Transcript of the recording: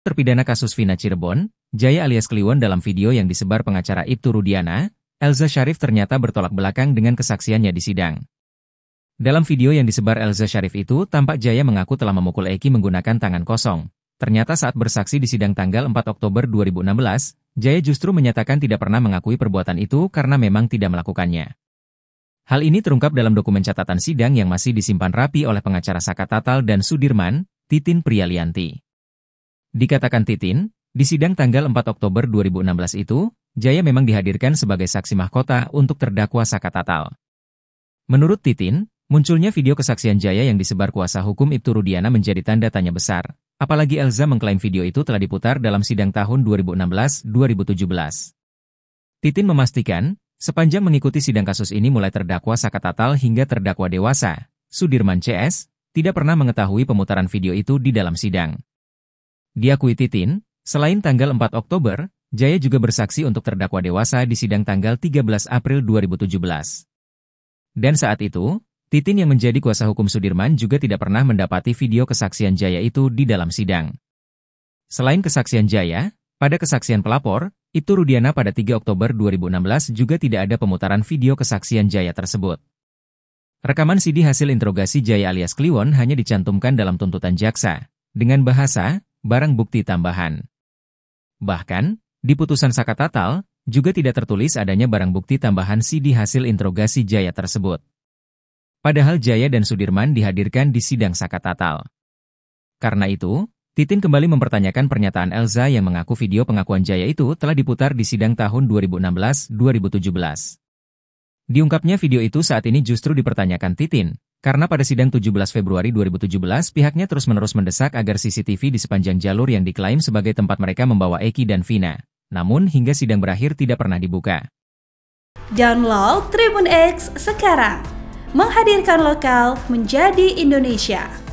Terpidana kasus Vina Cirebon, Jaya alias Kliwon dalam video yang disebar pengacara Ibtu Rudiana, Elza Sharif ternyata bertolak belakang dengan kesaksiannya di sidang. Dalam video yang disebar Elza Sharif itu, tampak Jaya mengaku telah memukul Eki menggunakan tangan kosong. Ternyata saat bersaksi di sidang tanggal 4 Oktober 2016, Jaya justru menyatakan tidak pernah mengakui perbuatan itu karena memang tidak melakukannya. Hal ini terungkap dalam dokumen catatan sidang yang masih disimpan rapi oleh pengacara Saka Tatal dan Sudirman, Titin Priyalianti. Dikatakan Titin, di sidang tanggal 4 Oktober 2016 itu, Jaya memang dihadirkan sebagai saksi mahkota untuk terdakwa Saka Tatal. Menurut Titin, munculnya video kesaksian Jaya yang disebar kuasa hukum Ibtu Rudiana menjadi tanda tanya besar, apalagi Elza mengklaim video itu telah diputar dalam sidang tahun 2016-2017. Titin memastikan, sepanjang mengikuti sidang kasus ini mulai terdakwa Saka Tatal hingga terdakwa dewasa, Sudirman CS, tidak pernah mengetahui pemutaran video itu di dalam sidang. Diakui Titin, selain tanggal 4 Oktober, Jaya juga bersaksi untuk terdakwa dewasa di sidang tanggal 13 April 2017. Dan saat itu, Titin yang menjadi kuasa hukum Sudirman juga tidak pernah mendapati video kesaksian Jaya itu di dalam sidang. Selain kesaksian Jaya, pada kesaksian pelapor, itu Rudiana pada 3 Oktober 2016 juga tidak ada pemutaran video kesaksian Jaya tersebut. Rekaman CD hasil interogasi Jaya alias Kliwon hanya dicantumkan dalam tuntutan jaksa, dengan bahasa, barang bukti tambahan. Bahkan, di putusan saka tatal juga tidak tertulis adanya barang bukti tambahan CD hasil interogasi Jaya tersebut. Padahal Jaya dan Sudirman dihadirkan di sidang saka tatal. Karena itu, Titin kembali mempertanyakan pernyataan Elza yang mengaku video pengakuan Jaya itu telah diputar di sidang tahun 2016-2017. Diungkapnya video itu saat ini justru dipertanyakan Titin, karena pada sidang 17 Februari 2017 pihaknya terus-menerus mendesak agar CCTV di sepanjang jalur yang diklaim sebagai tempat mereka membawa Eki dan Vina. Namun hingga sidang berakhir tidak pernah dibuka. Download Tribun X sekarang. Menghadirkan lokal menjadi Indonesia.